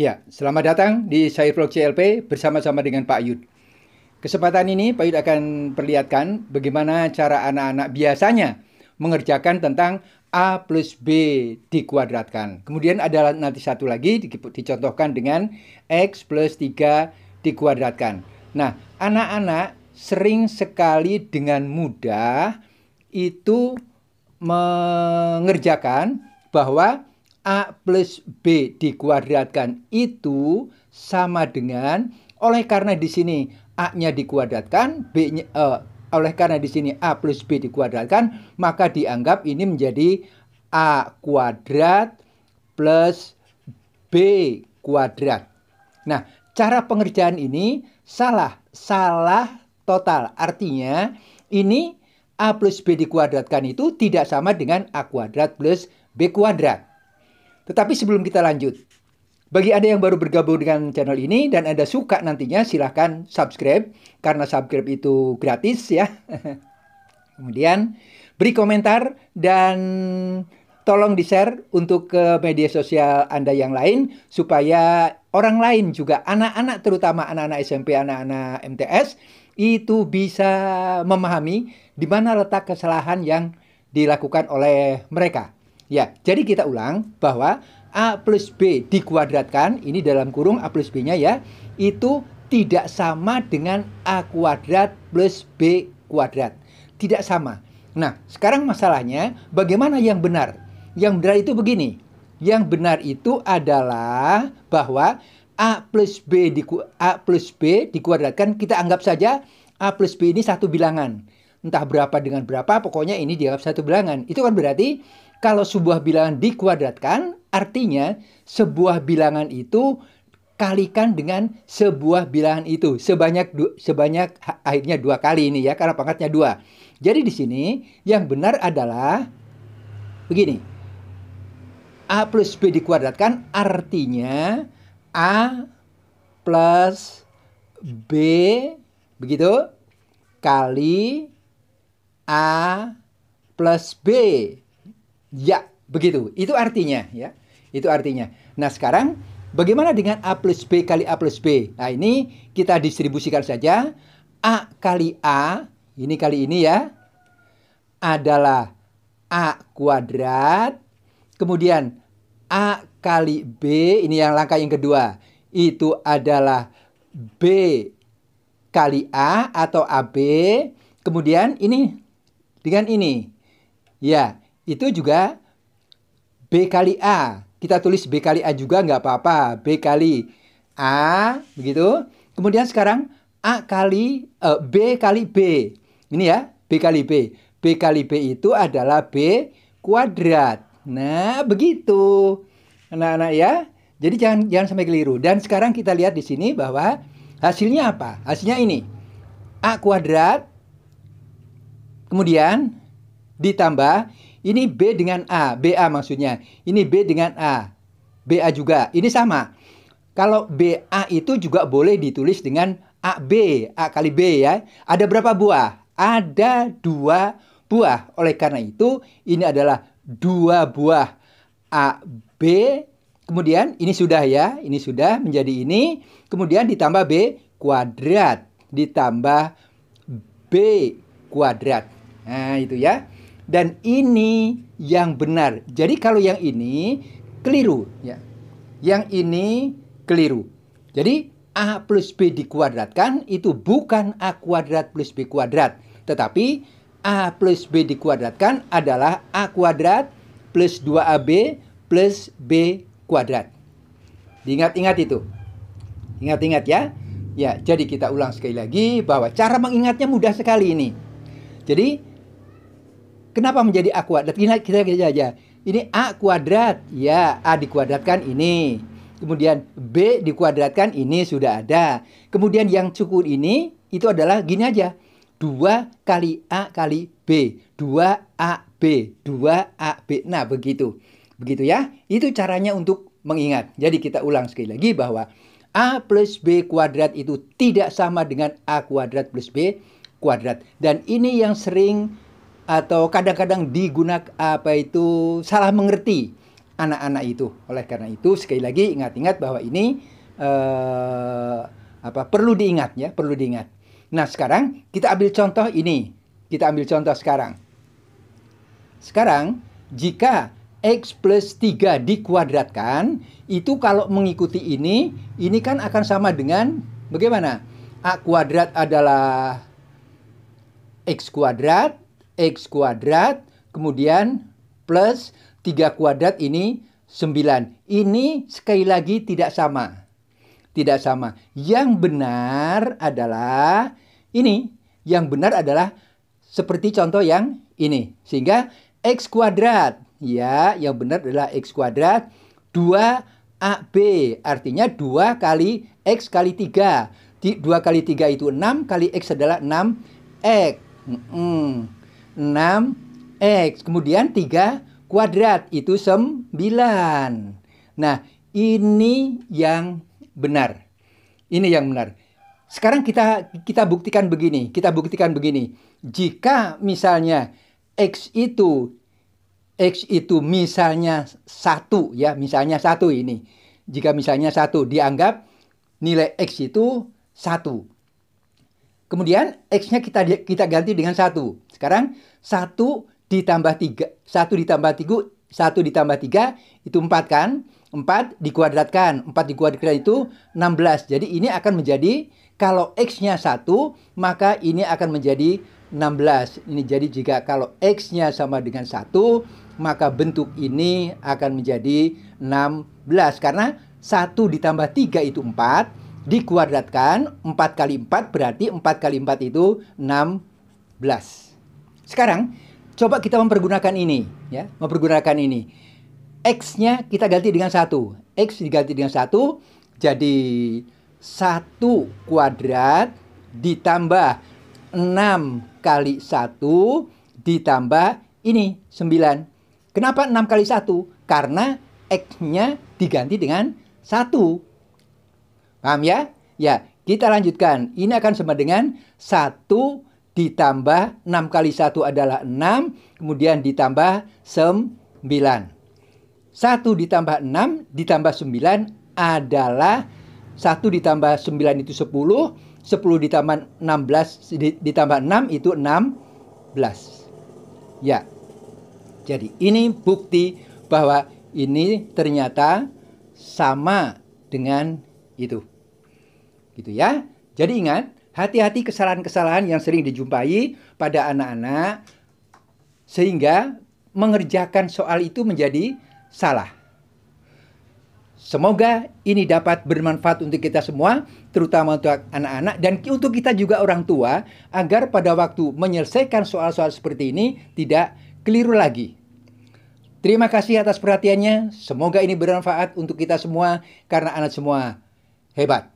Ya, selamat datang di Vlog CLP bersama-sama dengan Pak Yud. Kesempatan ini Pak Yud akan perlihatkan bagaimana cara anak-anak biasanya mengerjakan tentang A plus B dikuadratkan. Kemudian ada nanti satu lagi dicontohkan dengan X plus 3 dikuadratkan. Nah, anak-anak sering sekali dengan mudah itu mengerjakan bahwa A plus B dikuadratkan itu sama dengan oleh karena di sini A-nya dikuadratkan, B-nya uh, oleh karena di sini A plus B dikuadratkan, maka dianggap ini menjadi A kuadrat plus B kuadrat. Nah, cara pengerjaan ini salah, salah total. Artinya, ini A plus B dikuadratkan itu tidak sama dengan A kuadrat plus B kuadrat. Tetapi sebelum kita lanjut, bagi Anda yang baru bergabung dengan channel ini dan Anda suka nantinya silahkan subscribe karena subscribe itu gratis ya. Kemudian beri komentar dan tolong di-share untuk ke media sosial Anda yang lain supaya orang lain juga anak-anak terutama anak-anak SMP, anak-anak MTS itu bisa memahami di mana letak kesalahan yang dilakukan oleh mereka. Ya, jadi kita ulang bahwa A plus B dikuadratkan, ini dalam kurung A plus B-nya ya, itu tidak sama dengan A kuadrat plus B kuadrat. Tidak sama. Nah, sekarang masalahnya bagaimana yang benar? Yang benar itu begini. Yang benar itu adalah bahwa A plus B, di, A plus B dikuadratkan, kita anggap saja A plus B ini satu bilangan. Entah berapa dengan berapa, pokoknya ini dianggap satu bilangan. Itu kan berarti kalau sebuah bilangan dikuadratkan, artinya sebuah bilangan itu kalikan dengan sebuah bilangan itu sebanyak du, sebanyak akhirnya dua kali ini ya karena pangkatnya dua. Jadi di sini yang benar adalah begini. A plus B dikuadratkan artinya A plus B begitu kali A plus B Ya, begitu. Itu artinya ya. Itu artinya. Nah, sekarang bagaimana dengan A plus B kali A plus B? Nah, ini kita distribusikan saja. A kali A, ini kali ini ya, adalah A kuadrat. Kemudian A kali B, ini yang langkah yang kedua. Itu adalah B kali A atau AB. Kemudian ini dengan ini. Ya, itu juga B kali A. Kita tulis B kali A juga nggak apa-apa. B kali A, begitu. Kemudian sekarang A kali, uh, B kali B. Ini ya, B kali B. B kali B itu adalah B kuadrat. Nah, begitu. Anak-anak ya. Jadi jangan jangan sampai keliru. Dan sekarang kita lihat di sini bahwa hasilnya apa? Hasilnya ini. A kuadrat kemudian ditambah ini B dengan A, BA maksudnya. Ini B dengan A, BA juga. Ini sama. Kalau BA itu juga boleh ditulis dengan AB, A kali B ya. Ada berapa buah? Ada dua buah. Oleh karena itu, ini adalah dua buah AB. Kemudian ini sudah ya, ini sudah menjadi ini. Kemudian ditambah B kuadrat ditambah B kuadrat. Nah, itu ya dan ini yang benar. Jadi kalau yang ini keliru ya. Yang ini keliru. Jadi A plus B dikuadratkan itu bukan A kuadrat plus B kuadrat. Tetapi A plus B dikuadratkan adalah A kuadrat plus 2AB plus B kuadrat. ingat ingat itu. Ingat-ingat ya. Ya, jadi kita ulang sekali lagi bahwa cara mengingatnya mudah sekali ini. Jadi Kenapa menjadi A kuadrat? Kita, kita kita aja. Ini A kuadrat. Ya, A dikuadratkan ini. Kemudian B dikuadratkan ini sudah ada. Kemudian yang cukup ini itu adalah gini aja. 2 kali A kali B. 2AB. 2AB. Nah, begitu. Begitu ya. Itu caranya untuk mengingat. Jadi kita ulang sekali lagi bahwa A plus B kuadrat itu tidak sama dengan A kuadrat plus B kuadrat. Dan ini yang sering atau kadang-kadang digunakan apa itu salah mengerti anak-anak itu. Oleh karena itu sekali lagi ingat-ingat bahwa ini uh, apa perlu diingat ya, perlu diingat. Nah, sekarang kita ambil contoh ini. Kita ambil contoh sekarang. Sekarang jika X plus 3 dikuadratkan, itu kalau mengikuti ini, ini kan akan sama dengan bagaimana? A kuadrat adalah X kuadrat, X kuadrat, kemudian plus 3 kuadrat ini 9. Ini sekali lagi tidak sama. Tidak sama. Yang benar adalah ini. Yang benar adalah seperti contoh yang ini. Sehingga X kuadrat. Ya, yang benar adalah X kuadrat 2AB. Artinya 2 kali X kali 3. 2 kali 3 itu 6, kali X adalah 6X. Mm -mm. 6X. Kemudian 3 kuadrat itu 9. Nah, ini yang benar. Ini yang benar. Sekarang kita kita buktikan begini, kita buktikan begini. Jika misalnya x itu x itu misalnya satu ya, misalnya satu ini. Jika misalnya satu dianggap nilai x itu satu. Kemudian X-nya kita kita ganti dengan satu. Sekarang satu ditambah tiga, satu ditambah tiga, satu ditambah tiga itu empat kan? Empat dikuadratkan. empat dikuadratkan itu 16. Jadi ini akan menjadi kalau x-nya 1, maka ini akan menjadi 16. Ini jadi jika kalau x-nya sama dengan satu maka bentuk ini akan menjadi 16 karena satu ditambah tiga itu empat dikuadratkan 4 kali 4 berarti 4 kali 4 itu 16. Sekarang coba kita mempergunakan ini ya, mempergunakan ini. X-nya kita ganti dengan 1. X diganti dengan 1 jadi 1 kuadrat ditambah 6 kali 1 ditambah ini 9. Kenapa 6 kali 1? Karena X-nya diganti dengan 1 Paham ya? Ya, kita lanjutkan. Ini akan sama dengan 1 ditambah 6 kali 1 adalah 6, kemudian ditambah 9. 1 ditambah 6 ditambah 9 adalah 1 ditambah 9 itu 10, 10 ditambah 16 ditambah 6 itu 16. Ya. Jadi ini bukti bahwa ini ternyata sama dengan itu gitu ya. Jadi ingat, hati-hati kesalahan-kesalahan yang sering dijumpai pada anak-anak sehingga mengerjakan soal itu menjadi salah. Semoga ini dapat bermanfaat untuk kita semua, terutama untuk anak-anak dan untuk kita juga orang tua agar pada waktu menyelesaikan soal-soal seperti ini tidak keliru lagi. Terima kasih atas perhatiannya. Semoga ini bermanfaat untuk kita semua karena anak semua hebat.